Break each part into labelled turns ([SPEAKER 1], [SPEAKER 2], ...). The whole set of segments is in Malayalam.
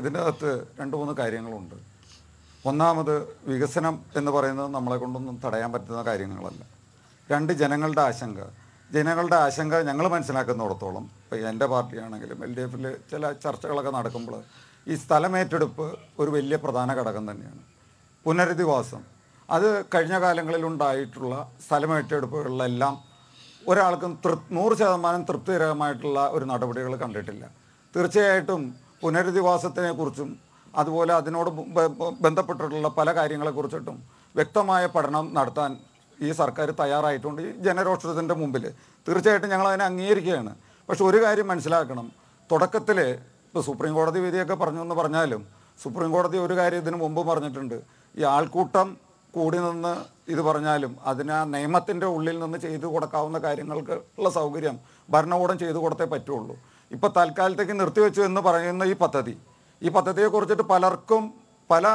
[SPEAKER 1] ഇതിൻ്റെ അകത്ത് രണ്ട് മൂന്ന് കാര്യങ്ങളുണ്ട് ഒന്നാമത് വികസനം എന്ന് പറയുന്നത് നമ്മളെ കൊണ്ടൊന്നും തടയാൻ പറ്റുന്ന കാര്യങ്ങളല്ല രണ്ട് ജനങ്ങളുടെ ആശങ്ക ജനങ്ങളുടെ ആശങ്ക ഞങ്ങൾ മനസ്സിലാക്കുന്നിടത്തോളം ഇപ്പോൾ എൻ്റെ പാർട്ടിയാണെങ്കിലും എൽ ഡി എഫിൽ ചില ചർച്ചകളൊക്കെ നടക്കുമ്പോൾ ഈ സ്ഥലമേറ്റെടുപ്പ് ഒരു വലിയ പ്രധാന ഘടകം തന്നെയാണ് പുനരധിവാസം അത് കഴിഞ്ഞ കാലങ്ങളിലുണ്ടായിട്ടുള്ള സ്ഥലമേറ്റെടുപ്പുകളിലെല്ലാം ഒരാൾക്കും തൃ നൂറ് ശതമാനം തൃപ്തികരമായിട്ടുള്ള ഒരു നടപടികൾ കണ്ടിട്ടില്ല തീർച്ചയായിട്ടും പുനരധിവാസത്തിനെക്കുറിച്ചും അതുപോലെ അതിനോട് ബന്ധപ്പെട്ടിട്ടുള്ള പല കാര്യങ്ങളെക്കുറിച്ചിട്ടും വ്യക്തമായ പഠനം നടത്താൻ ഈ സർക്കാർ തയ്യാറായിട്ടുണ്ട് ഈ ജനരോഷത്തിൻ്റെ മുമ്പിൽ തീർച്ചയായിട്ടും ഞങ്ങൾ അതിനെ അംഗീകരിക്കുകയാണ് പക്ഷെ ഒരു കാര്യം മനസ്സിലാക്കണം തുടക്കത്തിൽ ഇപ്പോൾ സുപ്രീം കോടതി വിധിയൊക്കെ പറഞ്ഞു എന്ന് പറഞ്ഞാലും സുപ്രീം കോടതി ഒരു കാര്യം ഇതിനു മുമ്പ് പറഞ്ഞിട്ടുണ്ട് ഈ ആൾക്കൂട്ടം കൂടി നിന്ന് ഇത് പറഞ്ഞാലും അതിന് ആ നിയമത്തിൻ്റെ ഉള്ളിൽ നിന്ന് ചെയ്തു കൊടുക്കാവുന്ന കാര്യങ്ങൾക്ക് ഉള്ള സൗകര്യം ഭരണകൂടം ചെയ്തു കൊടുത്തേ പറ്റുള്ളൂ ഇപ്പോൾ തൽക്കാലത്തേക്ക് നിർത്തിവെച്ചു എന്ന് പറയുന്ന ഈ പദ്ധതി ഈ പദ്ധതിയെക്കുറിച്ചിട്ട് പലർക്കും പല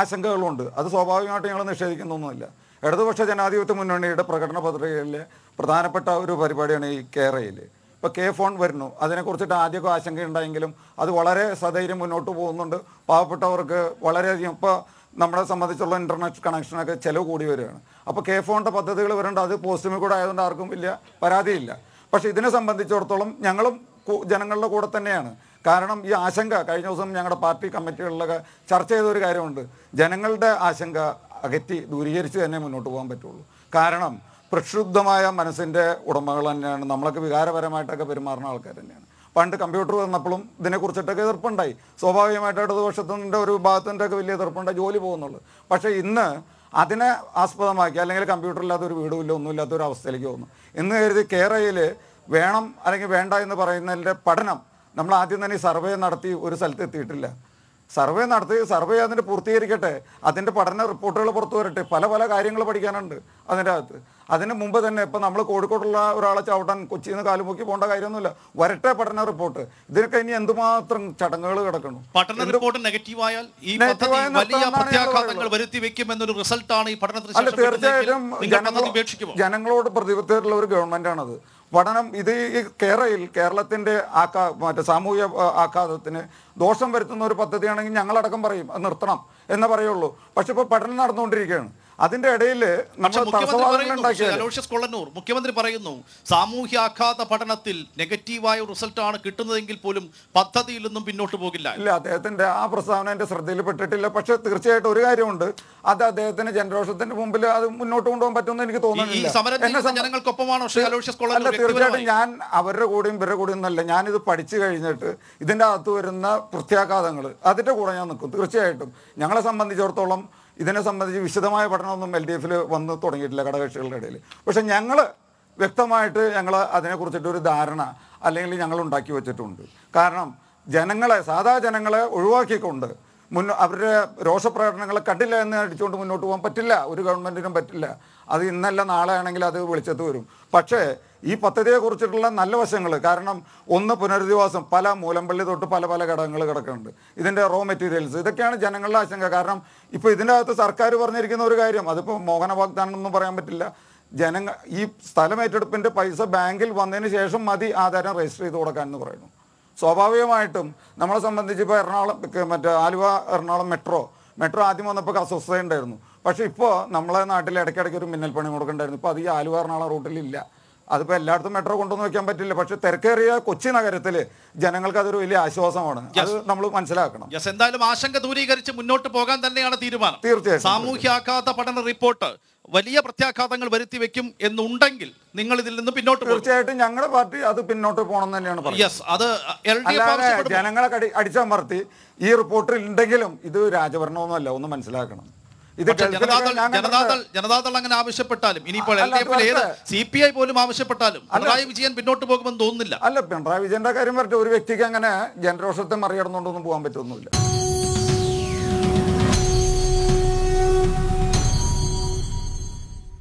[SPEAKER 1] ആശങ്കകളുണ്ട് അത് സ്വാഭാവികമായിട്ട് ഞങ്ങൾ നിഷേധിക്കുന്നൊന്നുമില്ല ഇടതുപക്ഷ ജനാധിപത്യ മുന്നണിയുടെ പ്രകടന പത്രികയിലെ പ്രധാനപ്പെട്ട ഒരു പരിപാടിയാണ് ഈ കേരയിൽ ഇപ്പോൾ കെ ഫോൺ വരുന്നു അതിനെക്കുറിച്ചിട്ട് ആദ്യമൊക്കെ ആശങ്കയുണ്ടായെങ്കിലും അത് വളരെ സധൈര്യം മുന്നോട്ട് പോകുന്നുണ്ട് പാവപ്പെട്ടവർക്ക് വളരെയധികം ഇപ്പോൾ നമ്മളെ സംബന്ധിച്ചുള്ള ഇൻ്റർനെറ്റ് കണക്ഷനൊക്കെ ചിലവ് കൂടി വരികയാണ് അപ്പോൾ കെ ഫോണിൻ്റെ പദ്ധതികൾ വരേണ്ട അത് പോസ്റ്റുമിൽ കൂടെ ആയതുകൊണ്ട് ആർക്കും വലിയ പരാതിയില്ല പക്ഷേ ഇതിനെ സംബന്ധിച്ചിടത്തോളം ഞങ്ങളും ജനങ്ങളുടെ കൂടെ തന്നെയാണ് കാരണം ഈ ആശങ്ക കഴിഞ്ഞ ദിവസം ഞങ്ങളുടെ പാർട്ടി കമ്മിറ്റികളിലൊക്കെ ചർച്ച ചെയ്ത ഒരു കാര്യമുണ്ട് ജനങ്ങളുടെ ആശങ്ക അകറ്റി ദൂരീകരിച്ച് തന്നെ മുന്നോട്ട് പോകാൻ പറ്റുള്ളൂ കാരണം പ്രക്ഷുബ്ധമായ മനസ്സിൻ്റെ ഉടമകൾ തന്നെയാണ് നമ്മളൊക്കെ വികാരപരമായിട്ടൊക്കെ പെരുമാറുന്ന ആൾക്കാർ തന്നെയാണ് പണ്ട് കമ്പ്യൂട്ടർ വന്നപ്പോഴും ഇതിനെക്കുറിച്ചിട്ടൊക്കെ എതിർപ്പുണ്ടായി സ്വാഭാവികമായിട്ട് ഇടതുപക്ഷത്തിൻ്റെ ഒരു വിഭാഗത്തിൻ്റെ ഒക്കെ വലിയ എതിർപ്പുണ്ടായി ജോലി പോകുന്നുള്ളൂ പക്ഷേ ഇന്ന് അതിനെ ആസ്പദമാക്കി അല്ലെങ്കിൽ കമ്പ്യൂട്ടർ ഇല്ലാത്ത ഒരു വീടുമില്ല ഒന്നുമില്ലാത്ത ഒരു അവസ്ഥയിലേക്ക് പോകുന്നു എന്ന് കരുതി കേരളയിൽ വേണം അല്ലെങ്കിൽ വേണ്ട എന്ന് പറയുന്നതിൻ്റെ പഠനം നമ്മൾ ആദ്യം തന്നെ സർവേ നടത്തി ഒരു സ്ഥലത്ത് എത്തിയിട്ടില്ല സർവേ നടത്തി സർവേ അതിൻ്റെ പൂർത്തീകരിക്കട്ടെ അതിൻ്റെ പഠന റിപ്പോർട്ടുകൾ പുറത്തു വരട്ടെ പല പല കാര്യങ്ങൾ പഠിക്കാനുണ്ട് അതിൻ്റെ അകത്ത് അതിന് മുമ്പ് തന്നെ ഇപ്പം നമ്മൾ കോഴിക്കോട്ടുള്ള ഒരാളെ ചവിട്ടാൻ കൊച്ചിയിൽ നിന്ന് കാലുമുക്കി പോകേണ്ട കാര്യമൊന്നുമില്ല വരട്ടെ പഠന റിപ്പോർട്ട് ഇതിനൊക്കെ ഇനി എന്തുമാത്രം ചടങ്ങുകൾ കിടക്കണം
[SPEAKER 2] പഠന റിപ്പോർട്ട് നെഗറ്റീവായാൽ ഈ വലിയ പ്രത്യാഘാതങ്ങൾ വരുത്തി ഈ അല്ല തീർച്ചയായിട്ടും
[SPEAKER 1] ജനങ്ങളോട് പ്രതിബദ്ധതയുള്ള ഒരു ആണത് പഠനം ഇത് ഈ കേരളയിൽ കേരളത്തിൻ്റെ ആഘാ മറ്റേ സാമൂഹ്യ ആഘാതത്തിന് ദോഷം വരുത്തുന്ന ഒരു പദ്ധതിയാണെങ്കിൽ ഞങ്ങളടക്കം പറയും അത് നിർത്തണം എന്ന് പറയുള്ളൂ പക്ഷെ ഇപ്പോൾ പഠനം നടന്നുകൊണ്ടിരിക്കുകയാണ് അതിന്റെ ഇടയിൽ
[SPEAKER 2] മുഖ്യമന്ത്രി പറയുന്നു സാമൂഹ്യ ആഘാത പഠനത്തിൽ നെഗറ്റീവായ റിസൾട്ടാണ് കിട്ടുന്നതെങ്കിൽ പോലും പദ്ധതിയിൽ നിന്നും പിന്നോട്ട് പോകില്ല ഇല്ല
[SPEAKER 1] അദ്ദേഹത്തിന്റെ ആ പ്രസ്താവന എന്റെ ശ്രദ്ധയിൽപ്പെട്ടിട്ടില്ല പക്ഷെ തീർച്ചയായിട്ടും ഒരു കാര്യമുണ്ട് അത് അദ്ദേഹത്തിന് ജനരോഷത്തിന്റെ മുമ്പിൽ അത് മുന്നോട്ട് കൊണ്ടുപോകാൻ പറ്റുമെന്ന് എനിക്ക് തോന്നുന്നില്ല തീർച്ചയായിട്ടും ഞാൻ അവരുടെ കൂടെയും ഇവരുടെ കൂടെയും ഒന്നല്ല ഞാനിത് പഠിച്ചു കഴിഞ്ഞിട്ട് ഇതിൻ്റെ അകത്ത് വരുന്ന പ്രത്യാഘാതങ്ങൾ അതിൻ്റെ കൂടെ ഞാൻ നിൽക്കും തീർച്ചയായിട്ടും ഞങ്ങളെ സംബന്ധിച്ചിടത്തോളം ഇതിനെ സംബന്ധിച്ച് വിശദമായ പഠനമൊന്നും എൽ ഡി എഫിൽ വന്ന് തുടങ്ങിയിട്ടില്ല ഘടകകക്ഷികളുടെ ഇടയിൽ പക്ഷേ ഞങ്ങൾ വ്യക്തമായിട്ട് ഞങ്ങൾ അതിനെക്കുറിച്ചിട്ടൊരു ധാരണ അല്ലെങ്കിൽ ഞങ്ങൾ ഉണ്ടാക്കി വെച്ചിട്ടുണ്ട് കാരണം ജനങ്ങളെ സാധാ ജനങ്ങളെ ഒഴിവാക്കിക്കൊണ്ട് മുൻ അവരുടെ രോഷപ്രകടനങ്ങൾ കണ്ടില്ല എന്ന് അടിച്ചുകൊണ്ട് മുന്നോട്ട് പോകാൻ പറ്റില്ല ഒരു ഗവൺമെൻറ്റിനും പറ്റില്ല അത് ഇന്നല്ല നാളെ ആണെങ്കിൽ അത് വെളിച്ചത്ത് വരും പക്ഷേ ഈ കുറിച്ചിട്ടുള്ള നല്ല വശങ്ങൾ കാരണം ഒന്ന് പുനരധിവാസം പല മൂലമ്പള്ളി തൊട്ട് പല പല ഘടകങ്ങൾ കിടക്കുന്നുണ്ട് ഇതിൻ്റെ റോ മെറ്റീരിയൽസ് ഇതൊക്കെയാണ് ജനങ്ങളുടെ ആശങ്ക കാരണം ഇപ്പോൾ ഇതിൻ്റെ അകത്ത് സർക്കാർ പറഞ്ഞിരിക്കുന്ന ഒരു കാര്യം അതിപ്പോൾ മോഹന വാഗ്ദാനമെന്നൊന്നും പറയാൻ പറ്റില്ല ജനങ്ങൾ ഈ സ്ഥലം ഏറ്റെടുപ്പിൻ്റെ പൈസ ബാങ്കിൽ വന്നതിന് ശേഷം മതി ആധാരം രജിസ്റ്റർ ചെയ്ത് കൊടുക്കാൻ എന്ന് പറയുന്നു സ്വാഭാവികമായിട്ടും നമ്മളെ സംബന്ധിച്ച് ഇപ്പോൾ എറണാകുളം മറ്റേ ആലുവ എറണാകുളം മെട്രോ മെട്രോ ആദ്യം വന്നപ്പോൾ അസ്വസ്ഥതയുണ്ടായിരുന്നു ഉണ്ടായിരുന്നു പക്ഷേ ഇപ്പോൾ നമ്മളെ നാട്ടിൽ ഇടയ്ക്കിടയ്ക്ക് ഒരു മിന്നൽ പണി കൊടുക്കണ്ടായിരുന്നു ഇപ്പോൾ അത് ഈ ആലുവ എറണാകുളം റൂട്ടിലില്ല അതിപ്പോൾ എല്ലായിടത്തും മെട്രോ കൊണ്ടുവന്ന് വെക്കാൻ പറ്റില്ല പക്ഷെ തിരക്കേറിയ കൊച്ചി നഗരത്തിൽ ജനങ്ങൾക്ക് അതൊരു വലിയ ആശ്വാസമാണ് അത് നമ്മൾ
[SPEAKER 2] മനസ്സിലാക്കണം എന്തായാലും ആശങ്ക ദൂരീകരിച്ച് മുന്നോട്ട് പോകാൻ തന്നെയാണ് തീരുമാനം തീർച്ചയായും സാമൂഹ്യാഘാത പഠന റിപ്പോർട്ട് വലിയ പ്രത്യാഘാതങ്ങൾ വരുത്തി വെക്കും എന്നുണ്ടെങ്കിൽ നിങ്ങൾ ഇതിൽ നിന്ന് പിന്നോട്ട് തീർച്ചയായിട്ടും ഞങ്ങളുടെ പാർട്ടി അത് പിന്നോട്ട് പോകണം തന്നെയാണ് പറയുന്നത് ജനങ്ങളെ അടിച്ചമർത്തി
[SPEAKER 1] ഈ റിപ്പോർട്ടിൽ ഉണ്ടെങ്കിലും ഇത് രാജഭരണമൊന്നുമല്ല ഒന്ന് മനസ്സിലാക്കണം ജനതാദൾ
[SPEAKER 2] ജനതാദൾ അങ്ങനെ ആവശ്യപ്പെട്ടാലും ഇനിയിപ്പോൾ എൽ ഡി എഫിൽ ഏത് സി പി ഐ പോലും ആവശ്യപ്പെട്ടാലും പിണറായി
[SPEAKER 1] വിജയൻ പിന്നോട്ട് പോകുമെന്ന് തോന്നുന്നില്ല അല്ല പിണറായി വിജയന്റെ കാര്യം പറഞ്ഞ ഒരു വ്യക്തിക്ക് അങ്ങനെ ജനരോഷത്തെ മറികടന്നുകൊണ്ടൊന്നും പോകാൻ പറ്റൊന്നുമില്ല